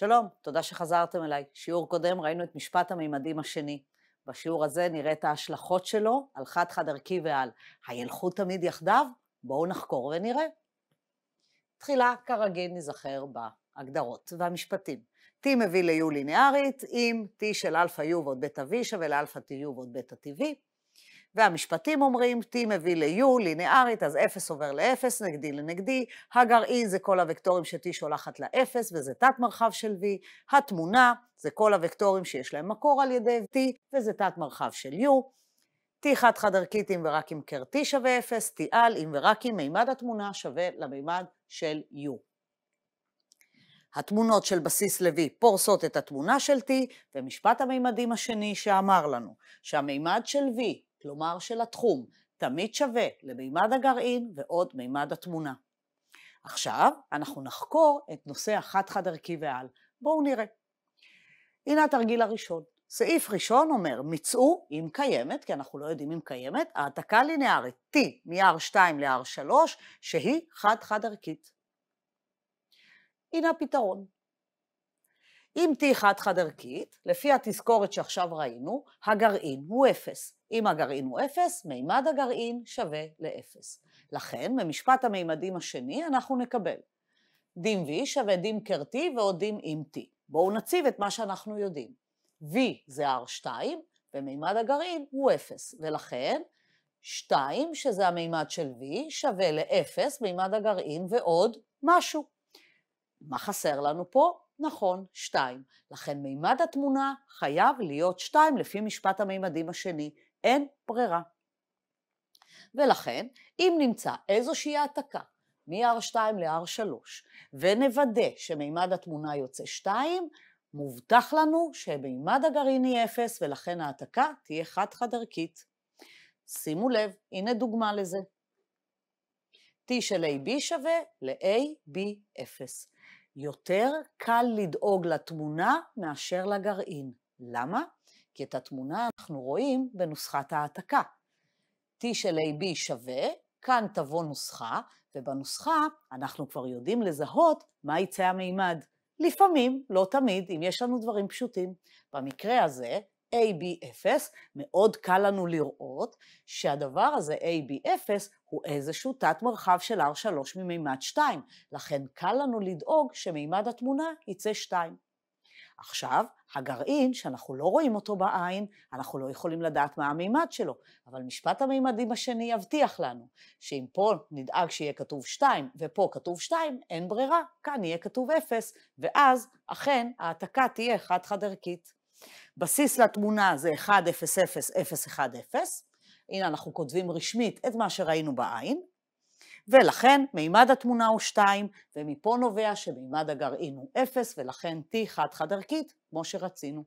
שלום, תודה שחזרתם אליי. שיעור קודם ראינו את משפט המימדים השני. בשיעור הזה נראה את ההשלכות שלו על חד-חד ערכי ועל הילכו תמיד יחדיו, בואו נחקור ונראה. תחילה, כרגיל, ניזכר בהגדרות והמשפטים. T מביא ל-U לינארית, אם T של Alpha U ועוד בטא V שווה לאלפא U ועוד בטא TV. והמשפטים אומרים, T מביא ל-U, לינארית, אז 0 עובר ל-0, נגדי לנגדי, הגרעין e זה כל הוקטורים ש-T שולחת ל-0, וזה תת מרחב של V, התמונה זה כל הוקטורים שיש להם מקור על ידי T, וזה תת מרחב של U. T חד חד ערכית אם ורק אם קר T שווה 0, T על אם ורק אם מימד התמונה שווה למימד של U. התמונות של בסיס לוי פורסות את התמונה של T, ומשפט המימדים השני שאמר לנו, שהמימד של V כלומר של התחום, תמיד שווה למימד הגרעין ועוד מימד התמונה. עכשיו אנחנו נחקור את נושא החד-חד ערכי ועל. בואו נראה. הנה התרגיל הראשון. סעיף ראשון אומר, מצאו, אם קיימת, כי אנחנו לא יודעים אם קיימת, העתקה לינארית T מ-R2 ל-R3, שהיא חד-חד ערכית. הנה הפתרון. אם T חד-חד ערכית, לפי התזכורת שעכשיו ראינו, הגרעין הוא 0. אם הגרעין הוא 0, מימד הגרעין שווה ל-0. לכן, ממשפט המימדים השני אנחנו נקבל. דים V שווה דים קר-T ועוד דים עם T. בואו נציב את מה שאנחנו יודעים. V זה R2, ומימד הגרעין הוא 0, ולכן 2, שזה המימד של V, שווה ל-0, מימד הגרעין ועוד משהו. מה חסר לנו פה? נכון, שתיים. לכן מימד התמונה חייב להיות שתיים לפי משפט המימדים השני, אין ברירה. ולכן, אם נמצא איזושהי העתקה מ-R2 ל-R3, ונוודא שמימד התמונה יוצא 2, מובטח לנו שמימד הגרעין יהיה 0, ולכן ההעתקה תהיה חד-חד-ערכית. שימו לב, הנה דוגמה לזה. T של AB שווה ל-AB0. יותר קל לדאוג לתמונה מאשר לגרעין. למה? כי את התמונה אנחנו רואים בנוסחת העתקה. T של AB שווה, כאן תבוא נוסחה, ובנוסחה אנחנו כבר יודעים לזהות מה יצא המימד. לפעמים, לא תמיד, אם יש לנו דברים פשוטים. במקרה הזה, AB0, מאוד קל לנו לראות שהדבר הזה AB0 הוא איזשהו תת מרחב של R3 ממימד 2, לכן קל לנו לדאוג שמימד התמונה יצא 2. עכשיו, הגרעין, שאנחנו לא רואים אותו בעין, אנחנו לא יכולים לדעת מה המימד שלו, אבל משפט המימדים השני יבטיח לנו, שאם פה נדאג שיהיה כתוב 2 ופה כתוב 2, אין ברירה, כאן יהיה כתוב 0, ואז אכן ההעתקה תהיה חד-חד ערכית. בסיס לתמונה זה 1-0-0-0-1-0. הנה אנחנו כותבים רשמית את מה שראינו בעין, ולכן מימד התמונה הוא 2, ומפה נובע שמימד הגרעין הוא 0, ולכן T חד-חד ערכית, כמו שרצינו.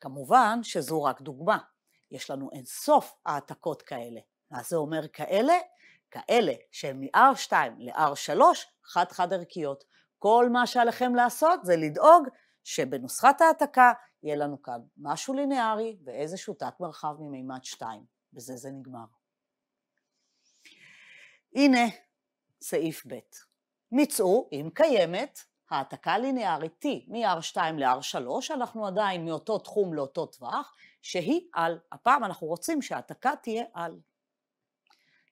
כמובן שזו רק דוגמה, יש לנו אין סוף העתקות כאלה. מה זה אומר כאלה? כאלה שהן מ-R2 ל-R3 חד-חד ערכיות. כל מה שעליכם לעשות זה לדאוג שבנוסחת העתקה יהיה לנו כאן משהו לינארי ואיזשהו תת מרחב ממימד 2. בזה זה נגמר. הנה סעיף ב' מצאו, אם קיימת, העתקה לינארית T מ-R2 ל-R3, אנחנו עדיין מאותו תחום לאותו טווח, שהיא על. הפעם אנחנו רוצים שההעתקה תהיה על.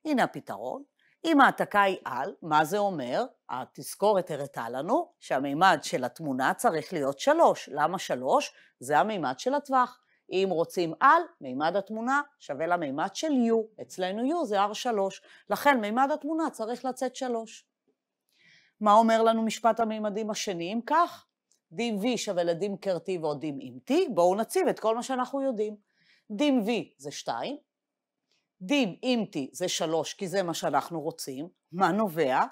הנה הפתרון. אם ההעתקה היא על, מה זה אומר? התזכורת הראתה לנו שהמימד של התמונה צריך להיות שלוש. למה שלוש? זה המימד של הטווח. אם רוצים על, מימד התמונה שווה למימד של U. אצלנו U זה R3. לכן מימד התמונה צריך לצאת 3. מה אומר לנו משפט המימדים השני? אם כך, דים V שווה לדים קרטי ועוד דים עם T, בואו נציב את כל מה שאנחנו יודעים. דים V זה 2, דים אימתי זה שלוש, כי זה מה שאנחנו רוצים, מה נובע?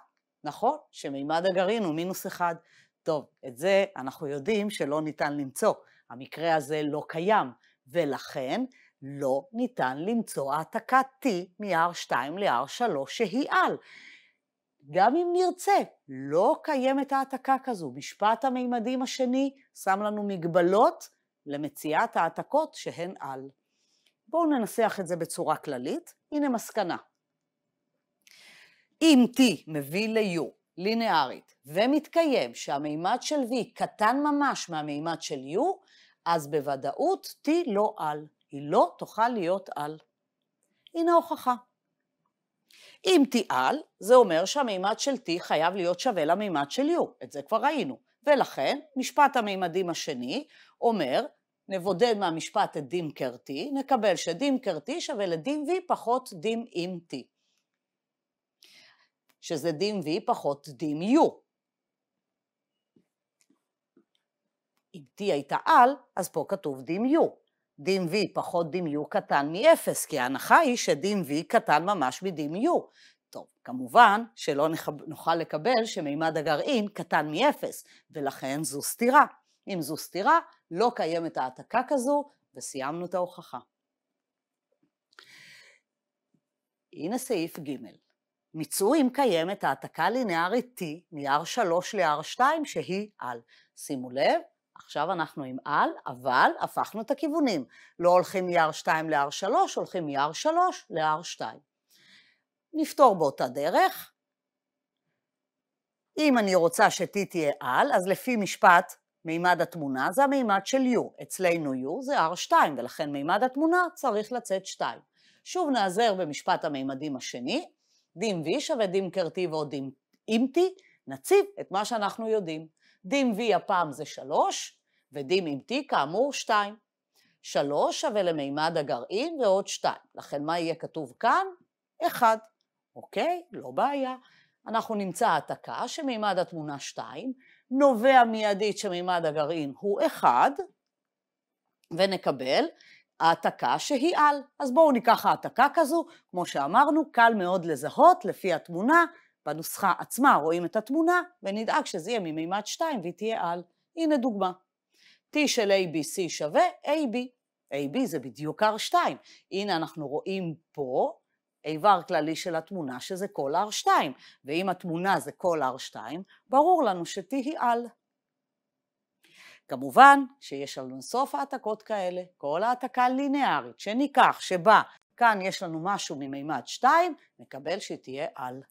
נכון, שמימד הגרעין הוא מינוס אחד. טוב, את זה אנחנו יודעים שלא ניתן למצוא. המקרה הזה לא קיים, ולכן לא ניתן למצוא העתקת T מ-R2 ל-R3 שהיא על. גם אם נרצה, לא קיימת העתקה כזו. משפט המימדים השני שם לנו מגבלות למציאת העתקות שהן על. בואו ננסח את זה בצורה כללית, הנה מסקנה. אם T מביא ל-U לינארית ומתקיים שהמימד של V קטן ממש מהמימד של U, אז בוודאות T לא על, היא לא תוכל להיות על. הנה ההוכחה. אם T על, זה אומר שהמימד של T חייב להיות שווה למימד של U, את זה כבר ראינו. ולכן, משפט המימדים השני אומר נבודד מהמשפט את דים קרטי, נקבל שדים קרטי שווה לדים v פחות דים עם t, שזה דים v פחות דים u. אם t הייתה על, אז פה כתוב דים u. דים v פחות דים u קטן מ-0, כי ההנחה היא שדים v קטן ממש מדים u. טוב, כמובן שלא נוכל לקבל שמימד הגרעין קטן מ-0, ולכן זו סתירה. אם זו סתירה, לא קיימת העתקה כזו, וסיימנו את ההוכחה. הנה סעיף ג' מיצו אם קיימת העתקה לינארית T מ-R3 ל-R2 שהיא על. שימו לב, עכשיו אנחנו עם על, אבל הפכנו את הכיוונים. לא הולכים מ-R2 ל-R3, הולכים מ-R3 ל-R2. נפתור באותה דרך. אם אני רוצה ש-T תהיה על, אז לפי משפט מימד התמונה זה המימד של U, אצלנו U זה R2, ולכן מימד התמונה צריך לצאת 2. שוב נעזר במשפט המימדים השני, דים V שווה דים קרטי ועוד דים אימתי, נציב את מה שאנחנו יודעים. דים V הפעם זה 3, ודים אימתי כאמור 2. 3 שווה למימד הגרעין ועוד 2, לכן מה יהיה כתוב כאן? 1. אוקיי, לא בעיה. אנחנו נמצא העתקה שמימד התמונה 2, נובע מיידית שמימד הגרעין הוא אחד, ונקבל העתקה שהיא על. אז בואו ניקח העתקה כזו, כמו שאמרנו, קל מאוד לזהות לפי התמונה, בנוסחה עצמה רואים את התמונה, ונדאג שזה יהיה ממימד 2 והיא תהיה על. הנה דוגמה. T של ABC שווה AB. AB זה בדיוק R2. הנה אנחנו רואים פה איבר כללי של התמונה שזה כל R2, ואם התמונה זה כל R2, ברור לנו ש-T היא על. כמובן שיש לנו סוף העתקות כאלה, כל העתקה לינארית שניקח, שבה כאן יש לנו משהו ממימד 2, נקבל שהיא תהיה על.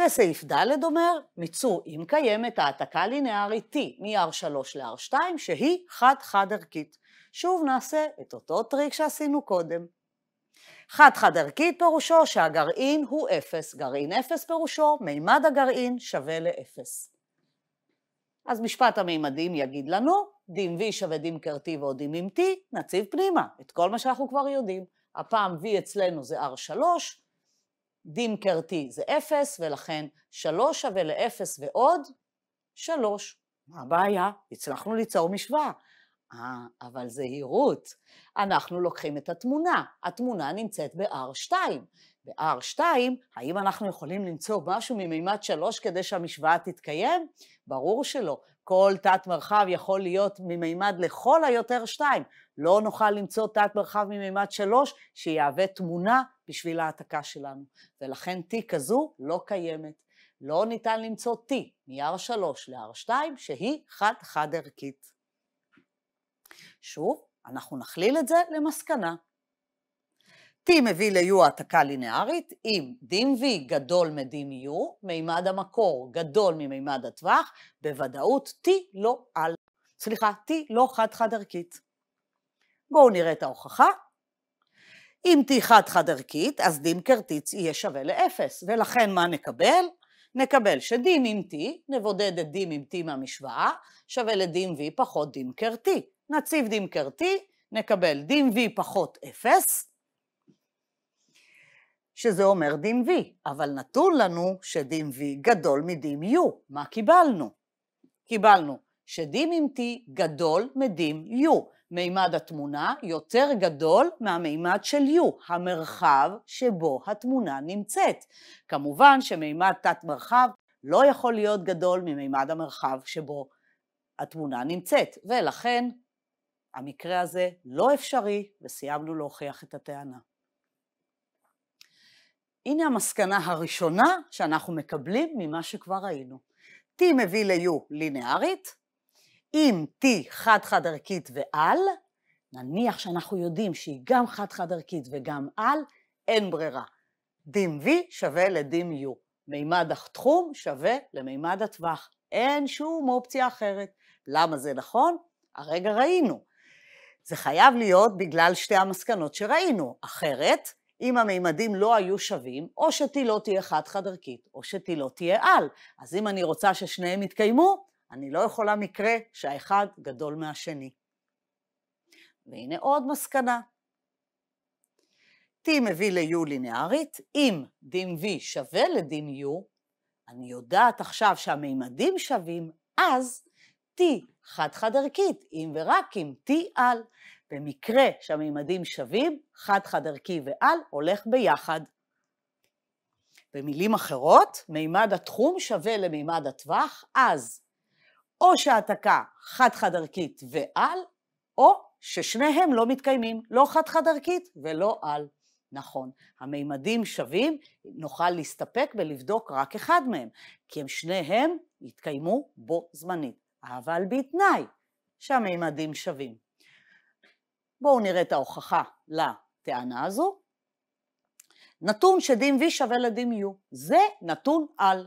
וסעיף ד' אומר, מיצור אם קיימת העתקה לינארית T מ-R3 ל-R2 שהיא חד-חד ערכית. שוב נעשה את אותו טריק שעשינו קודם. חד-חד ערכית פירושו שהגרעין הוא אפס. גרעין אפס פירושו מימד הגרעין שווה לאפס. אז משפט המימדים יגיד לנו, דים v שווה דים קרתי ועוד דים עם t, נציב פנימה את כל מה שאנחנו כבר יודעים. הפעם v אצלנו זה r3, דים קרתי זה 0, ולכן 3 שווה ל-0 ועוד 3. מה הבעיה? הצלחנו ליצור משוואה. אה, אבל זהירות. אנחנו לוקחים את התמונה. התמונה נמצאת ב-R2. ב-R2, האם אנחנו יכולים למצוא משהו ממימד 3 כדי שהמשוואה תתקיים? ברור שלא. כל תת מרחב יכול להיות ממימד לכל היותר 2. לא נוכל למצוא תת מרחב ממימד 3 שיהווה תמונה בשביל ההעתקה שלנו. ולכן T כזו לא קיימת. לא ניתן למצוא T מ-R3 ל-R2 שהיא חד-חד ערכית. שוב, אנחנו נכליל את זה למסקנה. T מביא ל-U העתקה לינארית, אם דים V גדול מדים U, מימד המקור גדול ממימד הטווח, בוודאות T לא על, סליחה, T לא חד-חד ערכית. בואו נראה את ההוכחה. אם T חד-חד ערכית, אז דים כרטיץ יהיה שווה לאפס, ולכן מה נקבל? נקבל שדים עם T, נבודד את דים עם T מהמשוואה, שווה לדים V פחות דים כרטי. נציב קרטי נקבל דין V פחות 0, שזה אומר דין V, אבל נתון לנו שדין V גדול מדין U. מה קיבלנו? קיבלנו שדים עם T גדול מדים U. מימד התמונה יותר גדול מהמימד של U, המרחב שבו התמונה נמצאת. כמובן שמימד תת-מרחב לא יכול להיות גדול ממימד המרחב שבו התמונה נמצאת, ולכן המקרה הזה לא אפשרי וסיימנו להוכיח את הטענה. הנה המסקנה הראשונה שאנחנו מקבלים ממה שכבר ראינו. T מביא ל-U לינארית, אם T חד-חד ערכית ועל, נניח שאנחנו יודעים שהיא גם חד-חד ערכית וגם על, אין ברירה. דים V שווה לדים U. מימד התחום שווה למימד הטווח. אין שום אופציה אחרת. למה זה נכון? הרגע ראינו. זה חייב להיות בגלל שתי המסקנות שראינו, אחרת, אם המימדים לא היו שווים, או שתי לא תהיה חד-חד ערכית, או שתי לא תהיה על. אז אם אני רוצה ששניהם יתקיימו, אני לא יכולה מקרה שהאחד גדול מהשני. והנה עוד מסקנה. T מביא ל-U לינארית, אם דים V שווה לדים U, אני יודעת עכשיו שהמימדים שווים, אז T, חד-חד ערכית, אם ורק אם T על. במקרה שהמימדים שווים, חד-חד ערכי ועל הולך ביחד. במילים אחרות, מימד התחום שווה למימד הטווח, אז או שהעתקה חד-חד ערכית ועל, או ששניהם לא מתקיימים, לא חד-חד ערכית ולא על. נכון, המימדים שווים, נוכל להסתפק בלבדוק רק אחד מהם, כי הם שניהם יתקיימו בו זמנית. אבל בתנאי שהמימדים שווים. בואו נראה את ההוכחה לטענה הזו. נתון שדים V שווה לדים U, זה נתון על.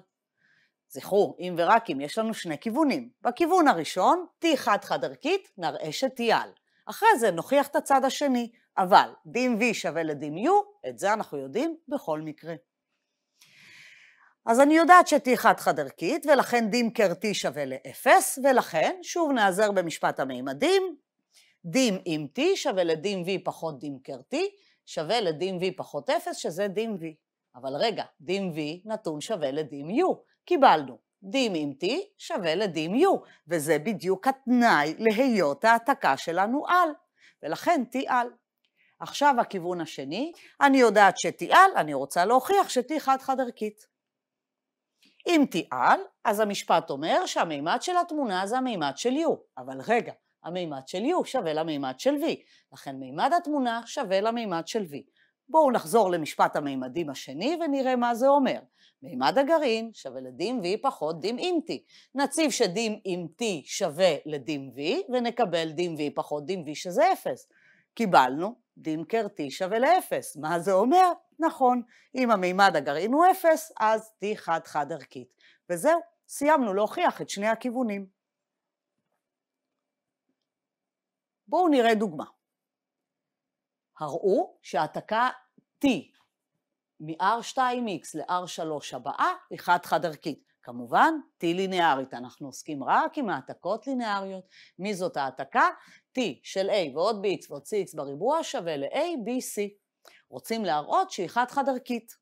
זכרו, אם ורק אם, יש לנו שני כיוונים. בכיוון הראשון, T חד-חד ערכית, נראה ש-T על. אחרי זה נוכיח את הצד השני, אבל דים V שווה לדים U, את זה אנחנו יודעים בכל מקרה. אז אני יודעת ש-T חד-חד-ערכית, ולכן דימקר T שווה ל-0, ולכן, שוב נעזר במשפט המימדים, דים עם T שווה לדים V פחות דימקר T, שווה לדים V פחות 0, שזה דים V. אבל רגע, דים V נתון שווה לדים U. קיבלנו. דים עם T שווה לדים U, וזה בדיוק התנאי להיות העתקה שלנו על, ולכן T על. עכשיו הכיוון השני, אני יודעת ש-T על, אני רוצה להוכיח ש-T חד-חד ערכית. אם תיעל, אז המשפט אומר שהמימד של התמונה זה המימד של U. אבל רגע, המימד של U שווה למימד של V. לכן מימד התמונה שווה למימד של V. בואו נחזור למשפט המימדים השני ונראה מה זה אומר. מימד הגרעין שווה לדים V פחות דים עם T. נציב שדים עם T שווה לדים V ונקבל דים V פחות דים V שזה 0. קיבלנו דימקר T שווה לאפס. מה זה אומר? נכון, אם המימד הגרעין הוא אפס, אז T חד חד ערכית. וזהו, סיימנו להוכיח את שני הכיוונים. בואו נראה דוגמה. הראו שהעתקה T מ-R2X ל-R3 הבאה היא חד חד ערכית. כמובן, T ליניארית, אנחנו עוסקים רק עם העתקות ליניאריות. מי זאת העתקה? T של A ועוד BX ועוד CX בריבוע שווה ל-A, B, C. רוצים להראות שהיא חד-חד ערכית.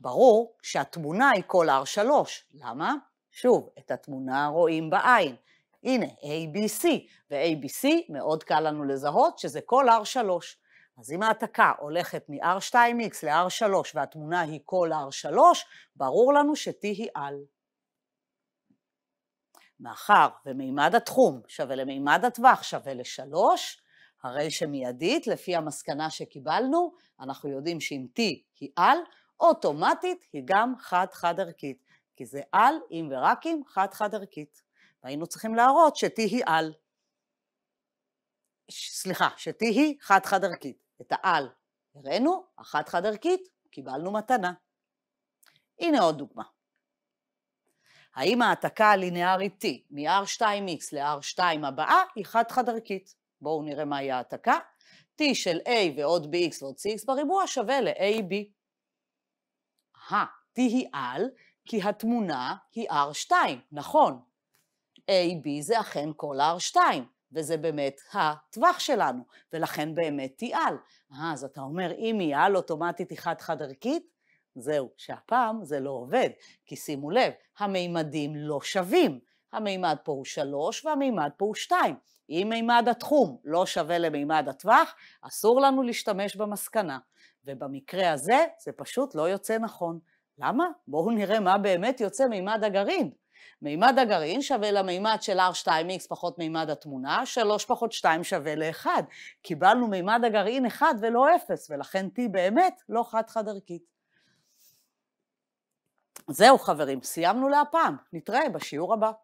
ברור שהתמונה היא כל R3. למה? שוב, את התמונה רואים בעין. הנה, ABC, ו-ABC מאוד קל לנו לזהות שזה כל R3. אז אם ההעתקה הולכת מ-R2x ל-R3 והתמונה היא כל R3, ברור לנו ש-T היא על. מאחר ומימד התחום שווה למימד הטווח שווה ל-3, הרי שמיידית, לפי המסקנה שקיבלנו, אנחנו יודעים שאם T היא על, אוטומטית היא גם חד-חד ערכית, כי זה על אם ורק אם חד-חד ערכית. והיינו צריכים להראות ש-T היא על. סליחה, ש-T היא חד-חד ערכית. את העל הראינו, אחת חד ערכית, קיבלנו מתנה. הנה עוד דוגמה. האם ההעתקה הלינארית T מ-R2X ל-R2 הבאה היא חד-חד ערכית? בואו נראה מהי ההעתקה. T של A ועוד BX ועוד CX בריבוע שווה ל-AB. אה, T היא על, כי התמונה היא R2, נכון. AB זה אכן כל R2, וזה באמת הטווח שלנו, ולכן באמת תיעל. אה, אז אתה אומר, אם היא על אוטומטית היא חד-חד ערכית, זהו, שהפעם זה לא עובד. כי שימו לב, המימדים לא שווים. המימד פה הוא 3 והמימד פה הוא 2. אם מימד התחום לא שווה למימד הטווח, אסור לנו להשתמש במסקנה. ובמקרה הזה זה פשוט לא יוצא נכון. למה? בואו נראה מה באמת יוצא מימד הגרעין. מימד הגרעין שווה למימד של R2X פחות מימד התמונה, 3 פחות 2 שווה ל-1. קיבלנו מימד הגרעין 1 ולא 0, ולכן T באמת לא חד-חד ערכית. זהו חברים, סיימנו להפעם, נתראה בשיעור הבא.